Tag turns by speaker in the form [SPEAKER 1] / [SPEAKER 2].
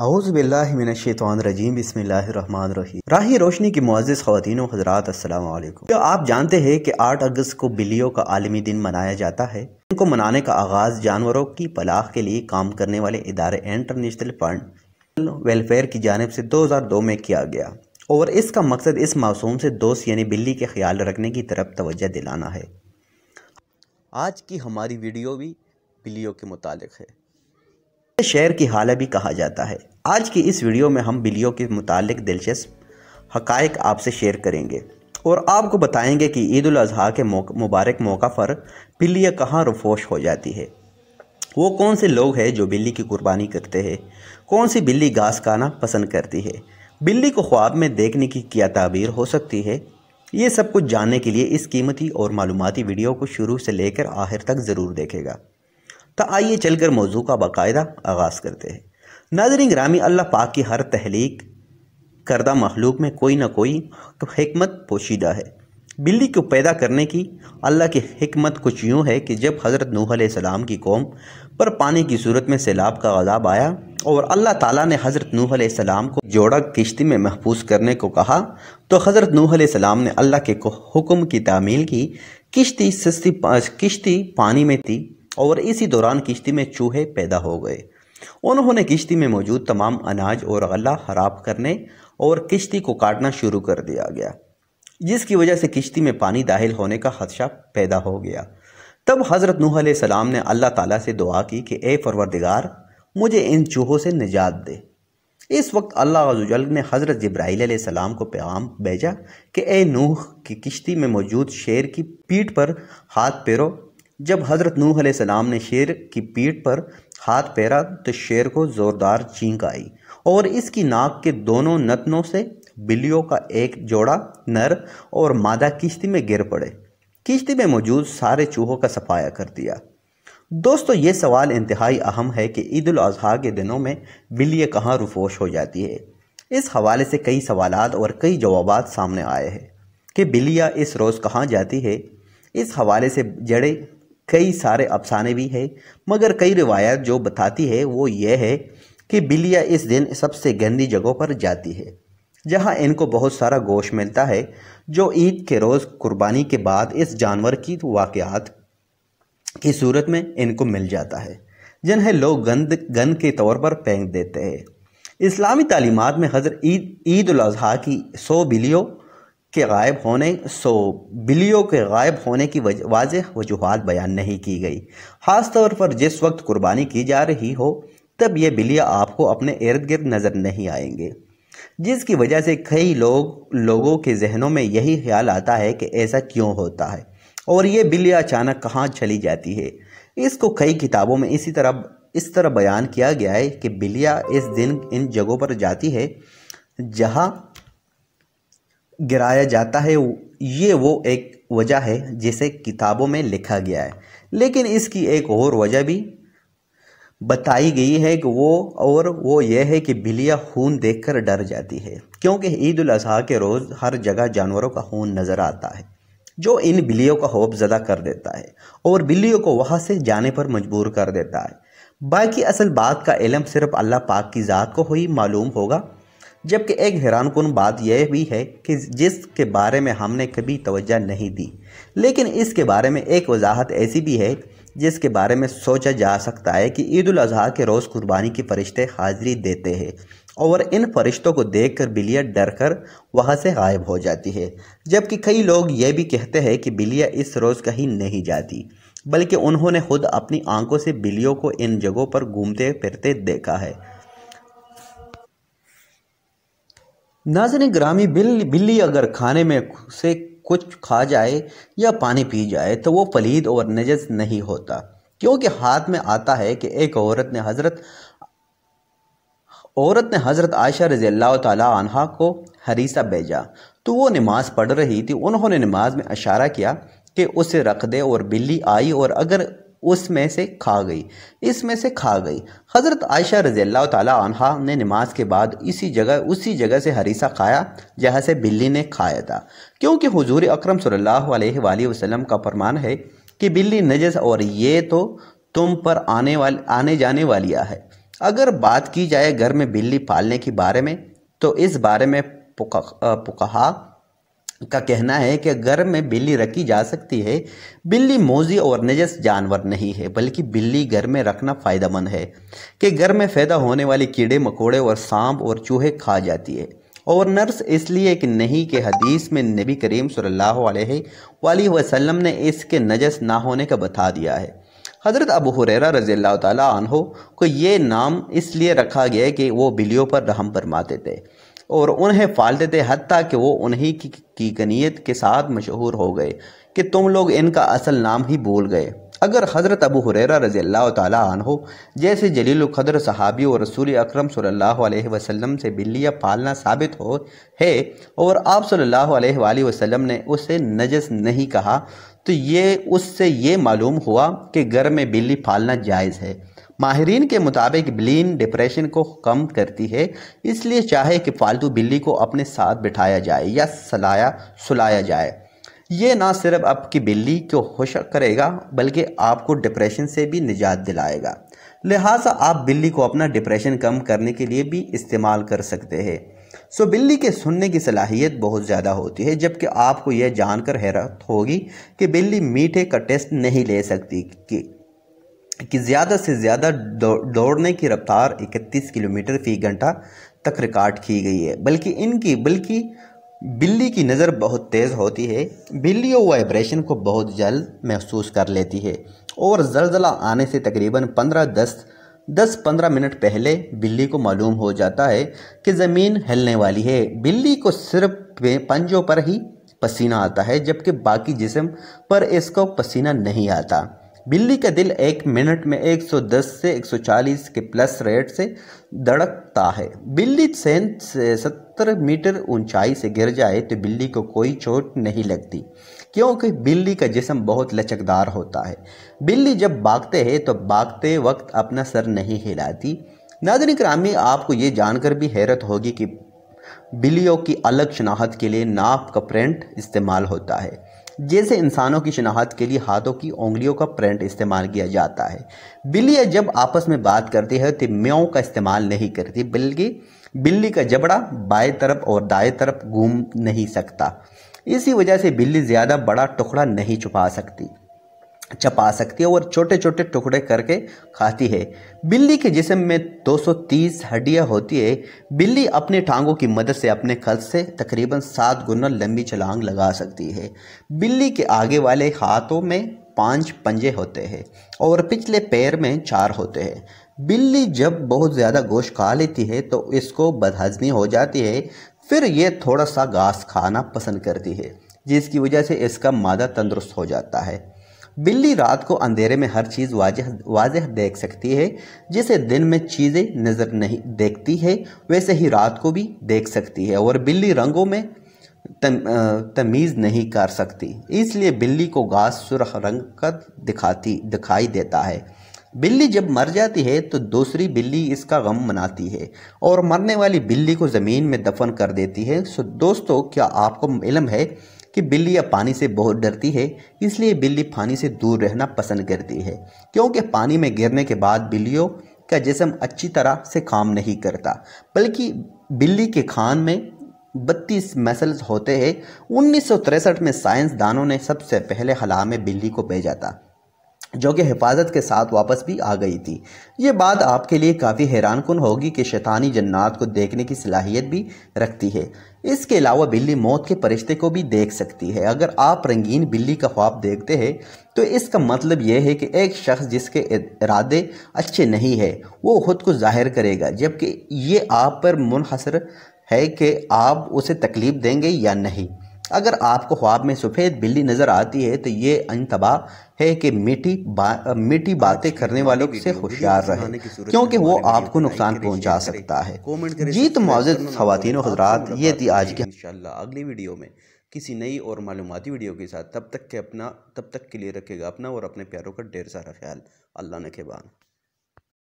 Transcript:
[SPEAKER 1] राही रोशनी की मुआज़ ख़वान हज़रात क्या आप जानते हैं कि आठ अगस्त को बिल्लियों का आलमी दिन मनाया जाता है इनको मनाने का आगाज़ जानवरों की पलाख के लिए काम करने वाले इदारे इंटरनेशनल फंड वेलफेयर की जानब से दो हज़ार दो में किया गया और इसका मकसद इस मासूम से दोस्त यानी बिल्ली के ख्याल रखने की तरफ तोज्जह दिलाना है आज की हमारी वीडियो भी बिल्ली के मुतालिक है शहर की हाल भी कहा जाता है आज की इस वीडियो में हम बिलियों के मुतालिक दिलचस्प हकायक आपसे शेयर करेंगे और आपको बताएंगे कि ईद अज़हा के मौक, मुबारक मौका पर बिल्लियाँ कहाँ रफोश हो जाती है वो कौन से लोग हैं जो बिल्ली की कुर्बानी करते हैं कौन सी बिल्ली घास खाना पसंद करती है बिल्ली को ख्वाब में देखने की क्या ताबीर हो सकती है ये सब कुछ जानने के लिए इस कीमती और मालूमती वीडियो को शुरू से लेकर आखिर तक ज़रूर देखेगा तो आइए चलकर मौजू का बाकायदा आगाज़ करते हैं नाजरिन ग्रामी अल्लाह पाक की हर तहलीक करदा मखलूक में कोई ना कोई तो हमत पोशीदा है बिल्ली को पैदा करने की अल्लाह की हमत कुछ यूँ है कि जब हज़रत नूह सलाम की कौम पर पानी की सूरत में सैलाब का अज़ाब आया और अल्लाह ताला ने हज़रत नूह सलाम को जोड़ा किश्ती में महफूज करने को कहा तो हज़रत नूह सलाम ने अल्लाह के हुक्म की तामील की किश्ती सस्ती किश्ती पानी में थी और इसी दौरान किश्ती में चूहे पैदा हो गए उन्होंने किश्ती में मौजूद तमाम अनाज और गला खराब करने और किश्ती को काटना शुरू कर दिया गया जिसकी वजह से किश्ती में पानी दाहिल होने का खदशा पैदा हो गया तब हज़रत नूह सलाम ने अल्लाह ताला से दुआ की कि ए फरवरदिगार मुझे इन चूहों से निजात दे इस वक्त अल्लाह अजल ने हज़रत जब्राईल सलाम को पैगाम भेजा कि ए नूह की किश्ती में मौजूद शेर की पीठ पर हाथ पैरों जब हज़रत नूह सलाम ने शेर की पीठ पर हाथ पैरा तो शेर को ज़ोरदार चींक आई और इसकी नाक के दोनों नतनों से बिल्लियों का एक जोड़ा नर और मादा किश्ती में गिर पड़े किश्ती में मौजूद सारे चूहों का सफाया कर दिया दोस्तों ये सवाल इंतहाई अहम है कि ईद अज़हा के दिनों में बिल्ली कहाँ रुफोश हो जाती है इस हवाले से कई सवाल और कई जवाब सामने आए हैं कि बिल्लियाँ इस रोज़ कहाँ जाती है इस हवाले से जड़े कई सारे अफसाने भी हैं मगर कई रिवायत जो बताती है वो ये है कि बिल्लियाँ इस दिन सबसे गंदी जगहों पर जाती है जहाँ इनको बहुत सारा गोश्त मिलता है जो ईद के रोज़ कुर्बानी के बाद इस जानवर की वाक़ात की सूरत में इनको मिल जाता है जिन्हें लोग गंद गंद के तौर पर फेंक देते हैं इस्लामी तालीमत में हजर ईद ईद अजी की सौ बिलियों के गायब होने सो बिलियों के गायब होने की वाज वजूहत बयान नहीं की गई ख़ास तौर पर जिस वक्त कुर्बानी की जा रही हो तब ये बिलिया आपको अपने इर्द गिर्द नज़र नहीं आएंगे जिसकी वजह से कई लोग लोगों के जहनों में यही ख्याल आता है कि ऐसा क्यों होता है और ये बिलिया अचानक कहाँ चली जाती है इसको कई किताबों में इसी तरह इस तरह बयान किया गया है कि बिलिया इस दिन इन जगहों पर जाती है जहाँ गिराया जाता है ये वो एक वजह है जिसे किताबों में लिखा गया है लेकिन इसकी एक और वजह भी बताई गई है कि वो और वो यह है कि बिलिया खून देखकर डर जाती है क्योंकि ईद उल अजहा के रोज़ हर जगह जानवरों का खून नज़र आता है जो इन बिलियों का खौफ ज़दा कर देता है और बिलियों को वहाँ से जाने पर मजबूर कर देता है बाकी असल बात का इलम सिर्फ अल्लाह पाक की ज़ात को ही मालूम होगा जबकि एक कन बात यह भी है कि जिसके बारे में हमने कभी तवज्जो नहीं दी लेकिन इसके बारे में एक वजाहत ऐसी भी है जिसके बारे में सोचा जा सकता है कि ईद अजी के रोज़ कुर्बानी के फरिश्ते हाज़िरी देते हैं और इन फरिश्तों को देखकर बिलिया डर कर वहाँ से गायब हो जाती है जबकि कई लोग ये भी कहते हैं कि बिलिया इस रोज़ कहीं नहीं जाती बल्कि उन्होंने खुद अपनी आंखों से बिलियों को इन जगहों पर घूमते फिरते देखा है नाजन ग्रामी बिल बिल्ली अगर खाने में से कुछ खा जाए या पानी पी जाए तो वो फलीद और नजस नहीं होता क्योंकि हाथ में आता है कि एक औरत ने हज़रत औरत ने हज़रत आयशा रज़ी अल्लाह तहा को हरीसा भेजा तो वो नमाज़ पढ़ रही थी उन्होंने नमाज में इशारा किया कि उसे रख दे और बिल्ली आई और अगर उसमें से खा गई इसमें से खा गई हज़रत आयशा रजील्ला तहा ने नमाज के बाद इसी जगह उसी जगह से हरीसा खाया जहाँ से बिल्ली ने खाया था क्योंकि हुजूर अकरम सल्लल्लाहु अलैहि वसल्लम का फरमान है कि बिल्ली नजस और ये तो तुम पर आने वाले आने जाने वालिया है अगर बात की जाए घर में बिल्ली पालने के बारे में तो इस बारे में पुकहा का कहना है कि घर में बिल्ली रखी जा सकती है बिल्ली मोजी और नजस जानवर नहीं है बल्कि बिल्ली घर में रखना फ़ायदेमंद है कि घर में पैदा होने वाले कीड़े मकोड़े और सांप और चूहे खा जाती है और नर्स इसलिए कि नहीं कि हदीस में नबी करीम सल्लल्लाहु अलैहि वसल्लम ने इसके नजस ना होने का बता दिया है हज़रत अबू हुररा रज़ी अल्लाह तहो को ये नाम इसलिए रखा गया कि वो बिल्ली पर रहम फरमाते थे और उन्हें फाल देते हती कि वो उन्हीं की, की के साथ मशहूर हो गए कि तुम लोग इनका असल नाम ही भूल गए अगर हज़रत अबू हुररा रज़ी अल्लाह तहो जैसे जलील खदर सहाबी और रसूल अकरम सल्लल्लाहु अलैहि वसल्लम से बिल्लियाँ पालना साबित हो है और आप सल्लल्लाहु अलैहि वसल्लम ने उसे नजस नहीं कहा तो ये उससे ये मालूम हुआ कि घर में बिल्ली पालना जायज़ है माहरीन के मुताबिक बिलीन डिप्रेशन को कम करती है इसलिए चाहे कि फालतू बिल्ली को अपने साथ बिठाया जाए या सलाया सुलाया जाए ये ना सिर्फ आपकी बिल्ली को खुश करेगा बल्कि आपको डिप्रेशन से भी निजात दिलाएगा लिहाजा आप बिल्ली को अपना डिप्रेशन कम करने के लिए भी इस्तेमाल कर सकते हैं सो बिल्ली के सुनने की सलाहियत बहुत ज़्यादा होती है जबकि आपको यह जानकर हैरत होगी कि बिल्ली मीठे का टेस्ट नहीं ले सकती कि कि ज़्यादा से ज़्यादा दौड़ने की रफ्तार 31 किलोमीटर फी घंटा तक रिकॉर्ड की गई है बल्कि इनकी बल्कि बिल्ली की नज़र बहुत तेज़ होती है बिल्ली और वाइब्रेशन को बहुत जल्द महसूस कर लेती है और जलजला आने से तकरीबन पंद्रह दस दस पंद्रह मिनट पहले बिल्ली को मालूम हो जाता है कि ज़मीन हिलने वाली है बिल्ली को सिर्फ पंजों पर ही पसीना आता है जबकि बाकी जिसम पर इसको पसीना नहीं आता बिल्ली का दिल एक मिनट में 110 से 140 के प्लस रेट से धड़कता है बिल्ली सेंध से सत्तर मीटर ऊंचाई से गिर जाए तो बिल्ली को कोई चोट नहीं लगती क्योंकि बिल्ली का जिसम बहुत लचकदार होता है बिल्ली जब भागते हैं तो भागते वक्त अपना सर नहीं हिलाती नादरी क्रामी आपको ये जानकर भी हैरत होगी कि बिल्ली की अलग शनाहत के लिए नाप का प्रिंट इस्तेमाल होता है जैसे इंसानों की शिनाहत के लिए हाथों की उंगलियों का प्रिंट इस्तेमाल किया जाता है बिल्ली जब आपस में बात करती है तो म्यो का इस्तेमाल नहीं करती बल्कि बिल्ली का जबड़ा बाएं तरफ और दाएं तरफ घूम नहीं सकता इसी वजह से बिल्ली ज़्यादा बड़ा टुकड़ा नहीं छुपा सकती चपा सकती है और छोटे छोटे टुकड़े करके खाती है बिल्ली के जिसम में 230 हड्डियां होती है बिल्ली अपने टांगों की मदद से अपने खल से तकरीबन सात गुना लंबी छलांग लगा सकती है बिल्ली के आगे वाले हाथों में पांच पंजे होते हैं और पिछले पैर में चार होते हैं बिल्ली जब बहुत ज़्यादा गोश्त खा लेती है तो इसको बदहजमी हो जाती है फिर ये थोड़ा सा घास खाना पसंद करती है जिसकी वजह से इसका मादा तंदुरुस्त हो जाता है बिल्ली रात को अंधेरे में हर चीज़ वाजह वाजह देख सकती है जैसे दिन में चीज़ें नज़र नहीं देखती है वैसे ही रात को भी देख सकती है और बिल्ली रंगों में तम, तमीज़ नहीं कर सकती इसलिए बिल्ली को घास सुरख रंग का दिखाती दिखाई देता है बिल्ली जब मर जाती है तो दूसरी बिल्ली इसका गम मनाती है और मरने वाली बिल्ली को ज़मीन में दफन कर देती है सो दोस्तों क्या आपको इलम है कि बिल्ली अब पानी से बहुत डरती है इसलिए बिल्ली पानी से दूर रहना पसंद करती है क्योंकि पानी में गिरने के बाद बिल्लियों का जिसम अच्छी तरह से काम नहीं करता बल्कि बिल्ली के खान में बत्तीस मसल्स होते हैं उन्नीस में साइंसदानों ने सबसे पहले हला में बिल्ली को भेजा था जो कि हिफाजत के साथ वापस भी आ गई थी ये बात आपके लिए काफ़ी हैरान कन होगी कि शैतानी जन्नात को देखने की सलाहियत भी रखती है इसके अलावा बिल्ली मौत के फरिश्ते को भी देख सकती है अगर आप रंगीन बिल्ली का ख्वाब देखते हैं तो इसका मतलब यह है कि एक शख्स जिसके इरादे अच्छे नहीं है वो खुद को जाहिर करेगा जबकि ये आप पर मुनहसर है कि आप उसे तकलीफ़ देंगे या नहीं अगर आपको ख्वाब में सफ़ेद बिल्ली नज़र आती है तो ये अनतबा है कि मीठी बा, मीठी बातें करने वालों से होशियार रहे क्योंकि वो आपको नुकसान पहुंचा सकता है जीत तो मोजद खातिन हजरात ये थी आज की इनशाला अगली वीडियो में किसी नई और मालूमती वीडियो के साथ तब तक के अपना तब तक के लिए रखेगा अपना और अपने प्यारों का ढेर सारा ख्याल अल्लाह ने के बाद